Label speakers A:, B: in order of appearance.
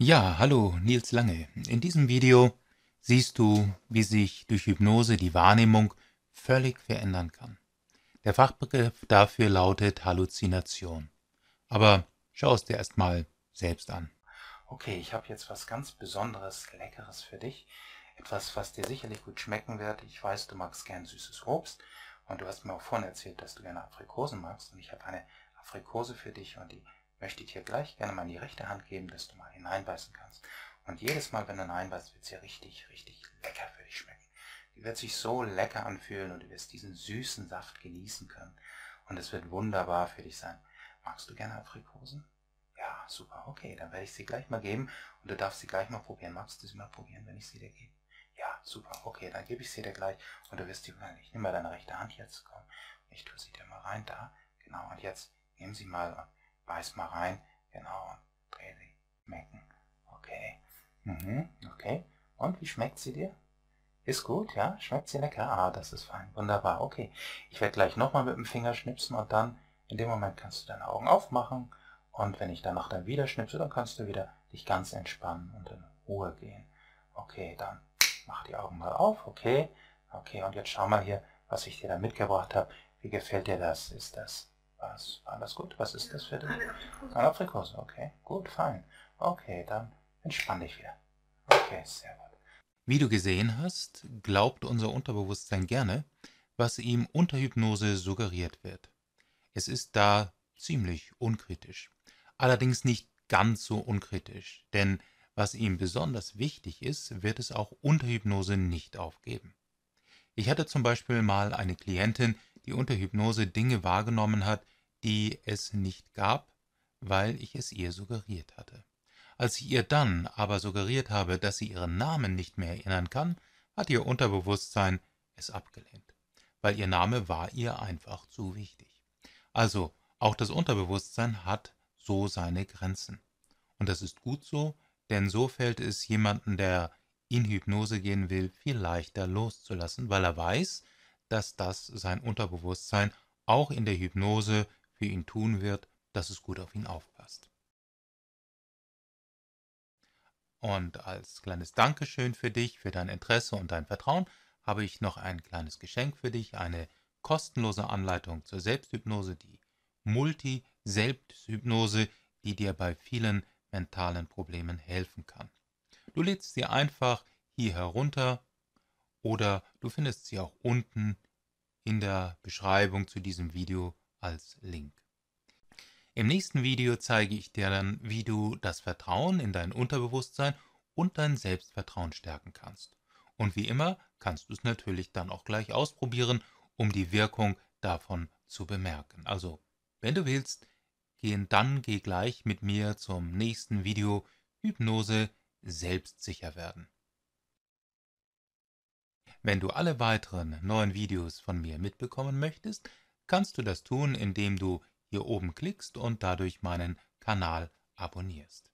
A: Ja, hallo, Nils Lange. In diesem Video siehst du, wie sich durch Hypnose die Wahrnehmung völlig verändern kann. Der Fachbegriff dafür lautet Halluzination. Aber schau es dir erstmal selbst an. Okay, ich habe jetzt was ganz Besonderes, Leckeres für dich. Etwas, was dir sicherlich gut schmecken wird. Ich weiß, du magst gern süßes Obst und du hast mir auch vorhin erzählt, dass du gerne Aprikosen magst und ich habe eine Aprikose für dich und die möchte ich dir gleich gerne mal in die rechte Hand geben, dass du mal hineinbeißen kannst. Und jedes Mal, wenn du hineinbeißt, wird sie ja richtig, richtig lecker für dich schmecken. Die wird sich so lecker anfühlen und du wirst diesen süßen Saft genießen können. Und es wird wunderbar für dich sein. Magst du gerne Aprikosen? Ja, super. Okay, dann werde ich sie gleich mal geben und du darfst sie gleich mal probieren. Magst du sie mal probieren, wenn ich sie dir gebe? Ja, super. Okay, dann gebe ich sie dir gleich und du wirst die... Ich nehme mal deine rechte Hand jetzt. Komm, ich tue sie dir mal rein. Da, genau. Und jetzt nehmen sie mal beiß mal rein, genau, dreh sie, schmecken, okay, mhm, okay, und wie schmeckt sie dir? Ist gut, ja, schmeckt sie lecker, ah, das ist fein, wunderbar, okay, ich werde gleich nochmal mit dem Finger schnipsen und dann, in dem Moment kannst du deine Augen aufmachen und wenn ich danach dann wieder schnipse, dann kannst du wieder dich ganz entspannen und in Ruhe gehen. Okay, dann mach die Augen mal auf, okay, okay, und jetzt schau mal hier, was ich dir da mitgebracht habe, wie gefällt dir das? Ist das was? War das gut? Was ist das für dich? Anaphrikose. Okay, gut, fein. Okay, dann entspann dich wieder. Okay, sehr gut. Wie du gesehen hast, glaubt unser Unterbewusstsein gerne, was ihm unter Hypnose suggeriert wird. Es ist da ziemlich unkritisch. Allerdings nicht ganz so unkritisch, denn was ihm besonders wichtig ist, wird es auch unter Hypnose nicht aufgeben. Ich hatte zum Beispiel mal eine Klientin, die unter Hypnose Dinge wahrgenommen hat, die es nicht gab, weil ich es ihr suggeriert hatte. Als ich ihr dann aber suggeriert habe, dass sie ihren Namen nicht mehr erinnern kann, hat ihr Unterbewusstsein es abgelehnt, weil ihr Name war ihr einfach zu wichtig. Also, auch das Unterbewusstsein hat so seine Grenzen. Und das ist gut so, denn so fällt es jemanden, der in Hypnose gehen will, viel leichter loszulassen, weil er weiß, dass das sein Unterbewusstsein auch in der Hypnose für ihn tun wird, dass es gut auf ihn aufpasst. Und als kleines Dankeschön für dich, für dein Interesse und dein Vertrauen, habe ich noch ein kleines Geschenk für dich, eine kostenlose Anleitung zur Selbsthypnose, die Multi-Selbsthypnose, die dir bei vielen mentalen Problemen helfen kann. Du lädst sie einfach hier herunter oder du findest sie auch unten in der Beschreibung zu diesem Video als Link. Im nächsten Video zeige ich dir dann, wie du das Vertrauen in dein Unterbewusstsein und dein Selbstvertrauen stärken kannst. Und wie immer kannst du es natürlich dann auch gleich ausprobieren, um die Wirkung davon zu bemerken. Also, wenn du willst, gehen dann geh gleich mit mir zum nächsten Video Hypnose selbstsicher werden. Wenn du alle weiteren neuen Videos von mir mitbekommen möchtest, kannst du das tun, indem du hier oben klickst und dadurch meinen Kanal abonnierst.